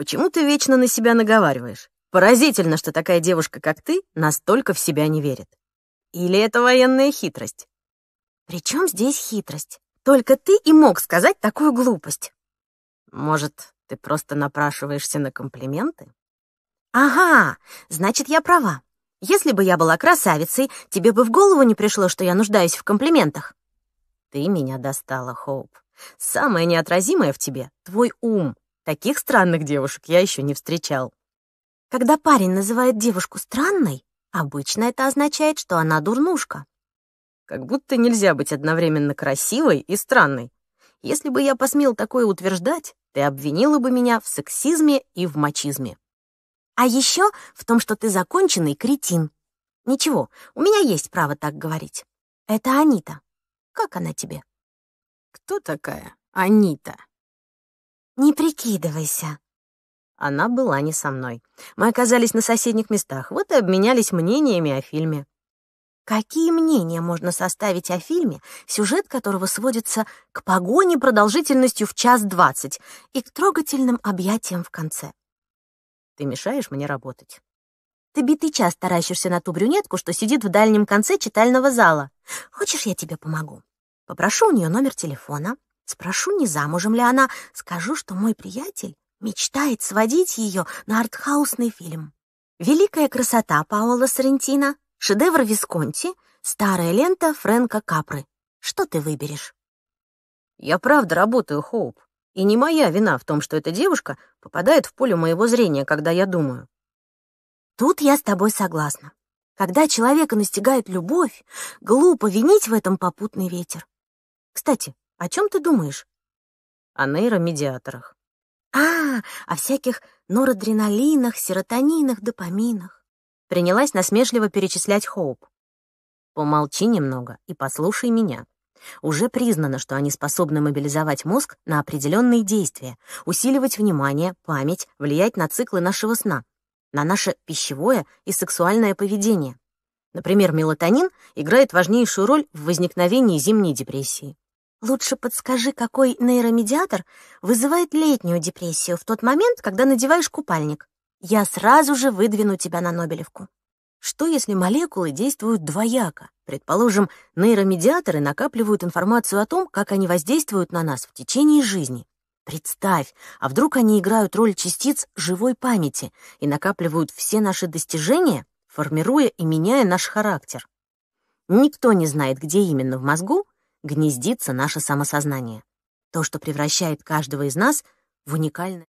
Почему ты вечно на себя наговариваешь? Поразительно, что такая девушка, как ты, настолько в себя не верит. Или это военная хитрость? Причем здесь хитрость? Только ты и мог сказать такую глупость. Может, ты просто напрашиваешься на комплименты? Ага, значит, я права. Если бы я была красавицей, тебе бы в голову не пришло, что я нуждаюсь в комплиментах. Ты меня достала, Хоуп. Самое неотразимое в тебе — твой ум. Таких странных девушек я еще не встречал. Когда парень называет девушку странной, обычно это означает, что она дурнушка. Как будто нельзя быть одновременно красивой и странной. Если бы я посмел такое утверждать, ты обвинила бы меня в сексизме и в мачизме. А еще в том, что ты законченный кретин. Ничего, у меня есть право так говорить. Это Анита. Как она тебе? Кто такая Анита? «Не прикидывайся». Она была не со мной. Мы оказались на соседних местах, вот и обменялись мнениями о фильме. Какие мнения можно составить о фильме, сюжет которого сводится к погоне продолжительностью в час двадцать и к трогательным объятиям в конце? Ты мешаешь мне работать. Ты битый час таращишься на ту брюнетку, что сидит в дальнем конце читального зала. Хочешь, я тебе помогу? Попрошу у нее номер телефона, Спрошу, не замужем ли она, скажу, что мой приятель мечтает сводить ее на артхаусный фильм. «Великая красота» Паоло Соррентино, шедевр Висконти, старая лента Фрэнка Капры. Что ты выберешь? Я правда работаю, Хоуп. И не моя вина в том, что эта девушка попадает в поле моего зрения, когда я думаю. Тут я с тобой согласна. Когда человека настигает любовь, глупо винить в этом попутный ветер. Кстати, о чем ты думаешь? О нейромедиаторах. А, о всяких норадреналинах, серотонинах, допаминах. Принялась насмешливо перечислять Хоуп. Помолчи немного и послушай меня. Уже признано, что они способны мобилизовать мозг на определенные действия, усиливать внимание, память, влиять на циклы нашего сна, на наше пищевое и сексуальное поведение. Например, мелатонин играет важнейшую роль в возникновении зимней депрессии. Лучше подскажи, какой нейромедиатор вызывает летнюю депрессию в тот момент, когда надеваешь купальник. Я сразу же выдвину тебя на Нобелевку. Что если молекулы действуют двояко? Предположим, нейромедиаторы накапливают информацию о том, как они воздействуют на нас в течение жизни. Представь, а вдруг они играют роль частиц живой памяти и накапливают все наши достижения, формируя и меняя наш характер. Никто не знает, где именно в мозгу гнездится наше самосознание, то, что превращает каждого из нас в уникальное.